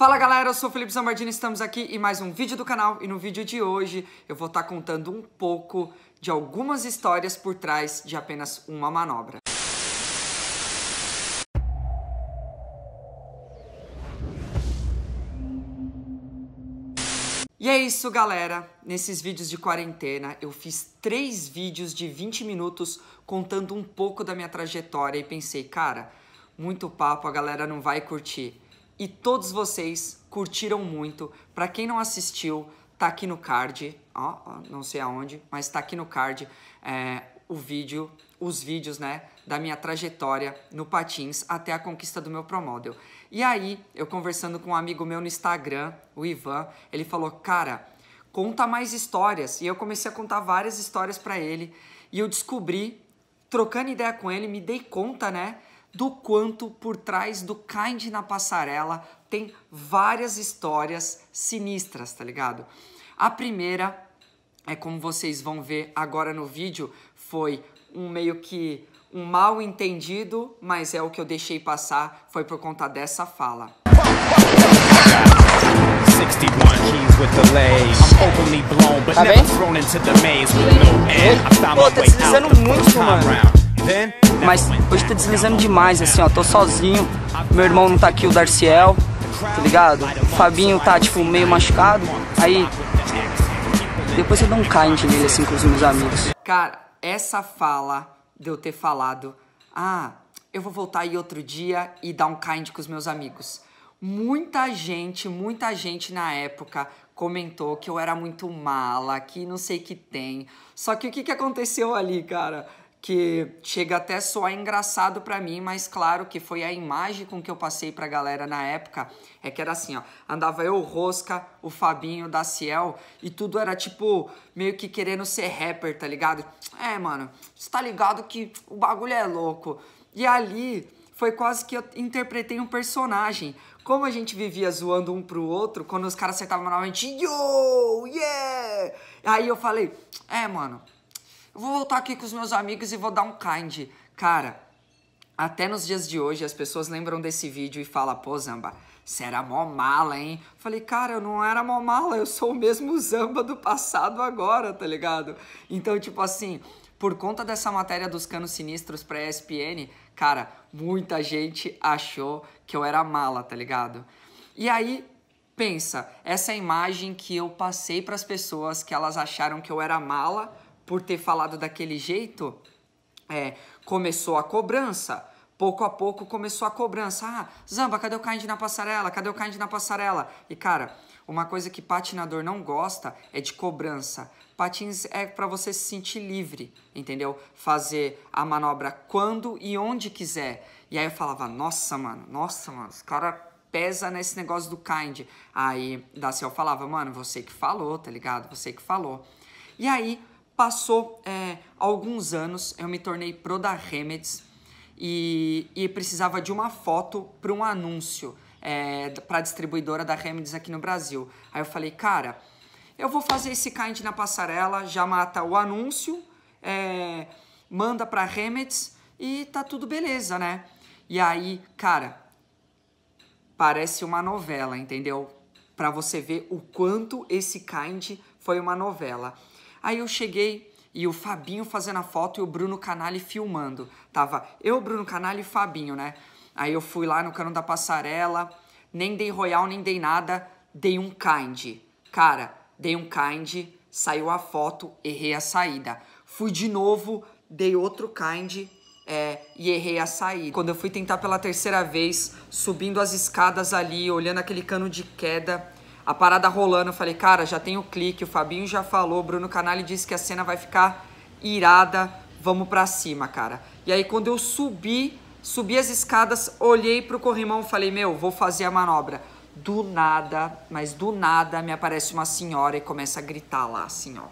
Fala galera, eu sou o Felipe Zambardini, estamos aqui em mais um vídeo do canal e no vídeo de hoje eu vou estar tá contando um pouco de algumas histórias por trás de apenas uma manobra. E é isso, galera. Nesses vídeos de quarentena, eu fiz três vídeos de 20 minutos contando um pouco da minha trajetória e pensei, cara, muito papo, a galera não vai curtir e todos vocês curtiram muito. Para quem não assistiu, tá aqui no card, ó, não sei aonde, mas tá aqui no card é, o vídeo, os vídeos, né, da minha trajetória no patins até a conquista do meu promodel. E aí, eu conversando com um amigo meu no Instagram, o Ivan, ele falou, cara, conta mais histórias. E eu comecei a contar várias histórias para ele e eu descobri, trocando ideia com ele, me dei conta, né, do quanto por trás do Kind na passarela tem várias histórias sinistras, tá ligado? A primeira é como vocês vão ver agora no vídeo, foi um meio que um mal entendido, mas é o que eu deixei passar, foi por conta dessa fala. 61 keys with I'm openly blown, but tá never bem? thrown into the maze with no end. Mas hoje tá deslizando demais, assim, ó. Tô sozinho. Meu irmão não tá aqui, o Darciel, tá ligado? O Fabinho tá, tipo, meio machucado. Aí. Depois eu dou um kind nele, assim, com os meus amigos. Cara, essa fala de eu ter falado. Ah, eu vou voltar aí outro dia e dar um kind com os meus amigos. Muita gente, muita gente na época comentou que eu era muito mala, que não sei que tem. Só que o que, que aconteceu ali, cara? que chega até só engraçado para mim, mas claro que foi a imagem com que eu passei pra galera na época, é que era assim, ó, andava eu, o Rosca, o Fabinho, o Daciel, e tudo era tipo, meio que querendo ser rapper, tá ligado? É, mano, você tá ligado que o bagulho é louco. E ali foi quase que eu interpretei um personagem. Como a gente vivia zoando um pro outro, quando os caras acertavam na yo, yeah! Aí eu falei, é, mano, eu vou voltar aqui com os meus amigos e vou dar um kind. Cara, até nos dias de hoje as pessoas lembram desse vídeo e falam, pô, Zamba, você era mó mala, hein? Falei, cara, eu não era mó mala, eu sou o mesmo Zamba do passado agora, tá ligado? Então, tipo assim, por conta dessa matéria dos canos sinistros pra ESPN, cara, muita gente achou que eu era mala, tá ligado? E aí, pensa, essa imagem que eu passei para as pessoas que elas acharam que eu era mala por ter falado daquele jeito, é, começou a cobrança. Pouco a pouco começou a cobrança. Ah, Zamba, cadê o Kind na passarela? Cadê o Kind na passarela? E cara, uma coisa que patinador não gosta é de cobrança. Patins é para você se sentir livre, entendeu? Fazer a manobra quando e onde quiser. E aí eu falava, nossa, mano, nossa, mano, os caras pesa nesse negócio do kind. Aí eu falava, mano, você que falou, tá ligado? Você que falou. E aí Passou é, alguns anos, eu me tornei pro da Remedies e, e precisava de uma foto para um anúncio é, para a distribuidora da Remedies aqui no Brasil. Aí eu falei, cara, eu vou fazer esse kind na passarela, já mata o anúncio, é, manda para a Remedies e tá tudo beleza, né? E aí, cara, parece uma novela, entendeu? Para você ver o quanto esse kind foi uma novela. Aí eu cheguei e o Fabinho fazendo a foto e o Bruno Canali filmando. Tava eu, Bruno Canali e Fabinho, né? Aí eu fui lá no cano da passarela, nem dei royal, nem dei nada, dei um kind. Cara, dei um kind, saiu a foto, errei a saída. Fui de novo, dei outro kind, é, e errei a saída. Quando eu fui tentar pela terceira vez, subindo as escadas ali, olhando aquele cano de queda, a parada rolando. Eu falei, cara, já tem o clique, o Fabinho já falou, Bruno Canali disse que a cena vai ficar irada, vamos pra cima, cara. E aí quando eu subi, subi as escadas, olhei pro corrimão, falei, meu, vou fazer a manobra. Do nada, mas do nada me aparece uma senhora e começa a gritar lá, assim, ó,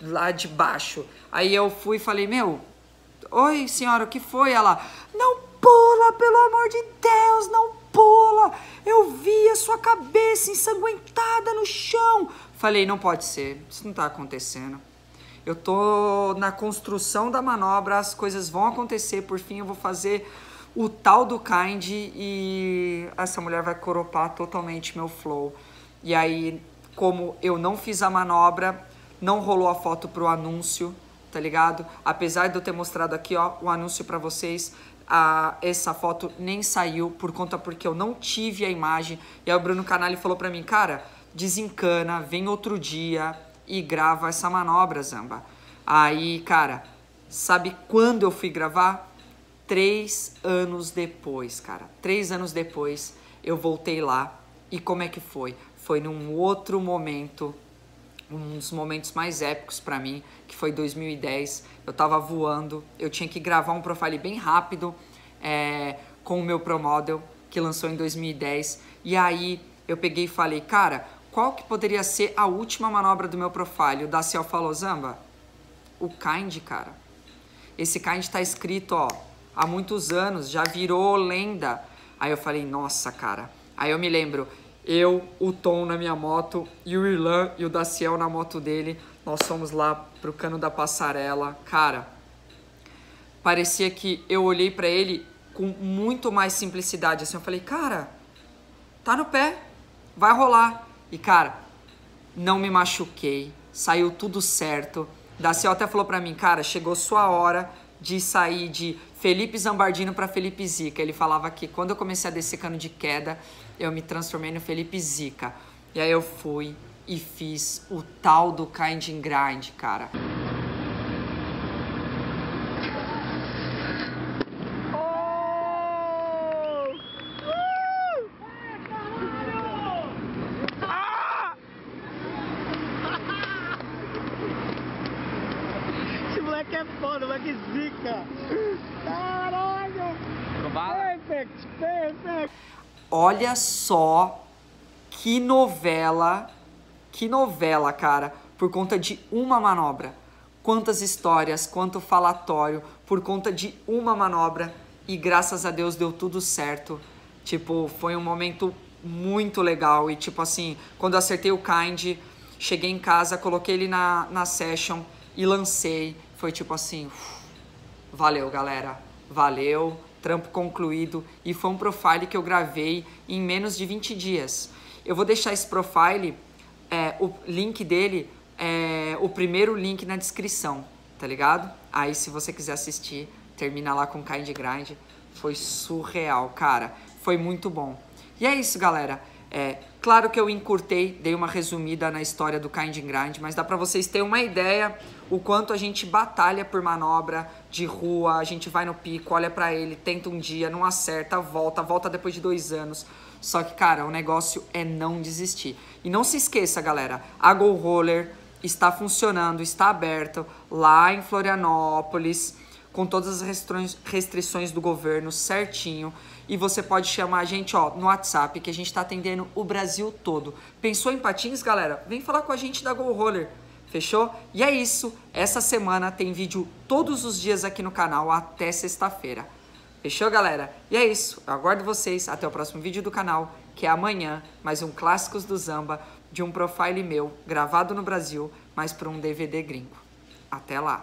lá de baixo. Aí eu fui e falei, meu, oi senhora, o que foi? Ela, não pula, pelo amor de Deus, não pula! Eu vi a sua cabeça ensanguentada no chão! Falei, não pode ser, isso não tá acontecendo. Eu tô na construção da manobra, as coisas vão acontecer, por fim eu vou fazer o tal do kind e essa mulher vai coropar totalmente meu flow. E aí, como eu não fiz a manobra, não rolou a foto pro anúncio, tá ligado? Apesar de eu ter mostrado aqui, ó, o anúncio para vocês, essa foto nem saiu por conta porque eu não tive a imagem. E aí o Bruno Canali falou para mim, cara, desencana, vem outro dia e grava essa manobra, Zamba. Aí, cara, sabe quando eu fui gravar? Três anos depois, cara. Três anos depois eu voltei lá e como é que foi? Foi num outro momento um dos momentos mais épicos para mim, que foi 2010. Eu estava voando, eu tinha que gravar um profile bem rápido é, com o meu promodel que lançou em 2010. E aí eu peguei e falei, cara, qual que poderia ser a última manobra do meu profile? O da falou, Zamba, o Kind, cara. Esse Kind está escrito, ó, há muitos anos, já virou lenda. Aí eu falei, nossa, cara. Aí eu me lembro, eu, o Tom na minha moto e o Irlan e o Daciel na moto dele. Nós fomos lá pro cano da passarela. Cara, parecia que eu olhei para ele com muito mais simplicidade. Assim, eu falei, cara, tá no pé, vai rolar. E cara, não me machuquei, saiu tudo certo. Daciel até falou para mim, cara, chegou sua hora, de sair de Felipe Zambardino para Felipe Zica. Ele falava que quando eu comecei a descer cano de queda, eu me transformei no Felipe Zica. E aí eu fui e fiz o tal do Kind Grind, cara. Caraca! Caralho! Perfect, perfect! Olha só que novela, que novela, cara, por conta de uma manobra. Quantas histórias, quanto falatório, por conta de uma manobra e graças a Deus deu tudo certo. Tipo, foi um momento muito legal e tipo assim, quando eu acertei o kind, cheguei em casa, coloquei ele na, na session e lancei, foi tipo assim... Uff, Valeu, galera. Valeu. Trampo concluído e foi um profile que eu gravei em menos de 20 dias. Eu vou deixar esse profile, é, o link dele, é, o primeiro link na descrição, tá ligado? Aí se você quiser assistir, termina lá com Kind Grind. Foi surreal, cara. Foi muito bom. E é isso, galera. É, claro que eu encurtei, dei uma resumida na história do Kind Grind, mas dá para vocês terem uma ideia o quanto a gente batalha por manobra de rua, a gente vai no pico, olha para ele, tenta um dia, não acerta, volta, volta depois de dois anos. Só que, cara, o negócio é não desistir. E não se esqueça, galera, a Go Roller está funcionando, está aberto lá em Florianópolis com todas as restrições do governo certinho. E você pode chamar a gente ó, no WhatsApp, que a gente está atendendo o Brasil todo. Pensou em patins, galera? Vem falar com a gente da Go Roller. Fechou? E é isso. Essa semana tem vídeo todos os dias aqui no canal até sexta-feira. Fechou, galera? E é isso. Eu aguardo vocês até o próximo vídeo do canal, que é amanhã, mais um Clássicos do Zamba, de um profile meu, gravado no Brasil, mas para um DVD gringo. Até lá!